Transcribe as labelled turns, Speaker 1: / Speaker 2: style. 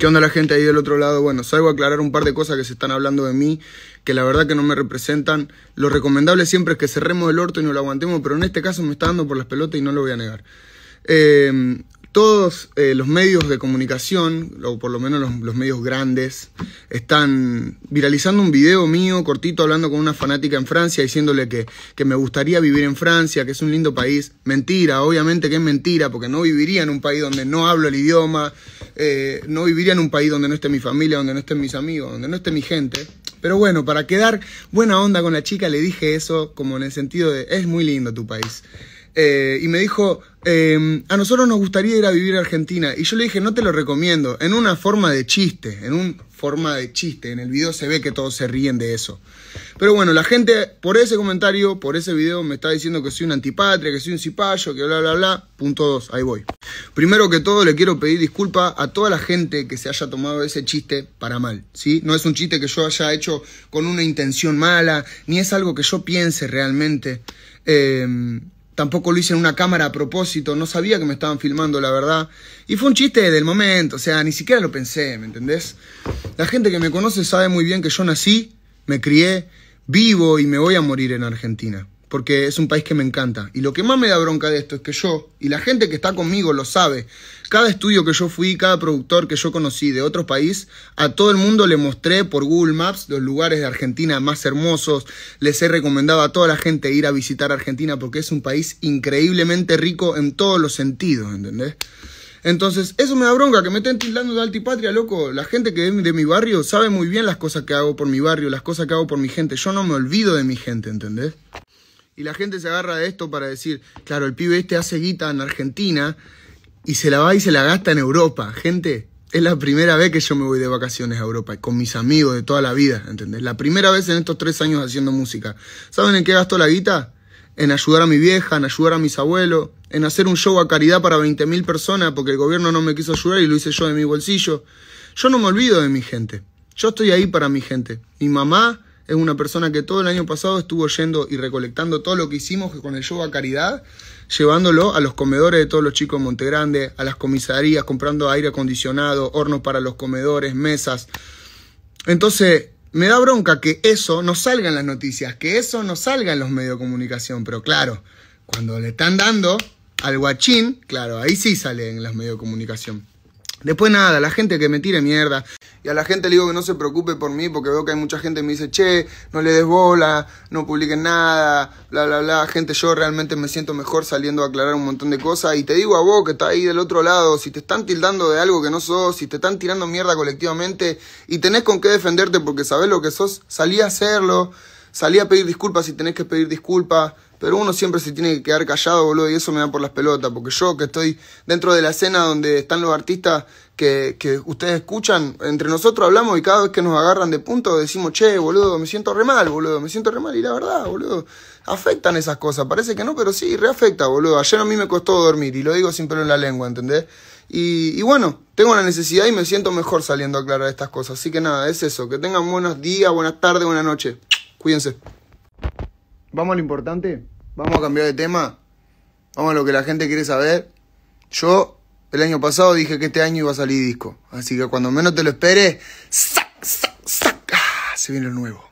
Speaker 1: ¿Qué onda la gente ahí del otro lado? Bueno, salgo a aclarar un par de cosas que se están hablando de mí, que la verdad que no me representan. Lo recomendable siempre es que cerremos el orto y no lo aguantemos, pero en este caso me está dando por las pelotas y no lo voy a negar. Em, todos eh, los medios de comunicación, o por lo menos los, medios grandes, están viralizando un video mío cortito hablando con una fanática en Francia diciéndole que, que me gustaría vivir en Francia, que es un lindo país. Mentira, obviamente que es mentira, porque no viviría en un país donde no hablo el idioma eh, no viviría en un país donde no esté mi familia, donde no estén mis amigos, donde no esté mi gente. Pero bueno, para quedar buena onda con la chica le dije eso como en el sentido de es muy lindo tu país. Eh, y me dijo, em, a nosotros nos gustaría ir a vivir a Argentina. Y yo le dije, no te lo recomiendo, en una forma de chiste, en un forma de chiste. En el video se ve que todos se ríen de eso. Pero bueno, la gente por ese comentario, por ese video, me está diciendo que soy un antipatria, que soy un cipayo, que bla, bla, bla. Punto dos, ahí voy. Primero que todo, le quiero pedir disculpa a toda la gente que se haya tomado ese chiste para mal, ¿sí? No es un chiste que yo haya hecho con una intención mala, ni es algo que yo piense realmente. Eh, Tampoco lo hice en una cámara a propósito, no sabía que me estaban filmando, la verdad. Y fue un chiste del momento, o sea, ni siquiera lo pensé, ¿me entendés? La gente que me conoce sabe muy bien que yo nací, me crié, vivo y me voy a morir en Argentina porque es un país que me encanta. Y lo que más me da bronca de esto es que yo, y la gente que está conmigo lo sabe, cada estudio que yo fui, cada productor que yo conocí de otro país, a todo el mundo le mostré por Google Maps los lugares de Argentina más hermosos, les he recomendado a toda la gente ir a visitar Argentina porque es un país increíblemente rico en todos los sentidos, ¿entendés? Entonces, eso me da bronca, que me estén tildando de altipatria, loco. La gente que viene de mi barrio sabe muy bien las cosas que hago por mi barrio, las cosas que hago por mi gente. Yo no me olvido de mi gente, ¿entendés? Y la gente se agarra de esto para decir, claro, el pibe este hace guita en Argentina y se la va y se la gasta en Europa. Gente, es la primera vez que yo me voy de vacaciones a Europa con mis amigos de toda la vida, ¿entendés? La primera vez en estos tres años haciendo música. ¿Saben en qué gasto la guita? En ayudar a mi vieja, en ayudar a mis abuelos, en hacer un show a caridad para 20.000 personas porque el gobierno no me quiso ayudar y lo hice yo de mi bolsillo. Yo no me olvido de mi gente. Yo estoy ahí para mi gente. Mi mamá, es una persona que todo el año pasado estuvo yendo y recolectando todo lo que hicimos con el show a caridad, llevándolo a los comedores de todos los chicos de Montegrande, a las comisarías, comprando aire acondicionado, hornos para los comedores, mesas. Entonces, me da bronca que eso no salga en las noticias, que eso no salga en los medios de comunicación, pero claro, cuando le están dando al guachín, claro, ahí sí sale en los medios de comunicación. Después nada, la gente que me tire mierda. Y a la gente le digo que no se preocupe por mí porque veo que hay mucha gente que me dice, che, no le des bola, no publiquen nada, bla, bla, bla. Gente, yo realmente me siento mejor saliendo a aclarar un montón de cosas. Y te digo a vos que está ahí del otro lado, si te están tildando de algo que no sos, si te están tirando mierda colectivamente y tenés con qué defenderte porque sabés lo que sos, salí a hacerlo, salí a pedir disculpas si tenés que pedir disculpas pero uno siempre se tiene que quedar callado, boludo, y eso me da por las pelotas. Porque yo que estoy dentro de la escena donde están los artistas que, que ustedes escuchan, entre nosotros hablamos y cada vez que nos agarran de punto decimos, che, boludo, me siento re mal, boludo, me siento re mal. Y la verdad, boludo, afectan esas cosas. Parece que no, pero sí, reafecta, boludo. Ayer a mí me costó dormir y lo digo sin pelo en la lengua, ¿entendés? Y, y, bueno, tengo la necesidad y me siento mejor saliendo a aclarar estas cosas. Así que nada, es eso. Que tengan buenos días, buenas tardes, buenas noches. Cuídense. Vamos a lo importante. Vamos a cambiar de tema. Vamos a lo que la gente quiere saber. Yo el año pasado dije que este año iba a salir disco. Así que cuando menos te lo esperes, ¡sac, sac, sac! sac ah, se viene lo nuevo.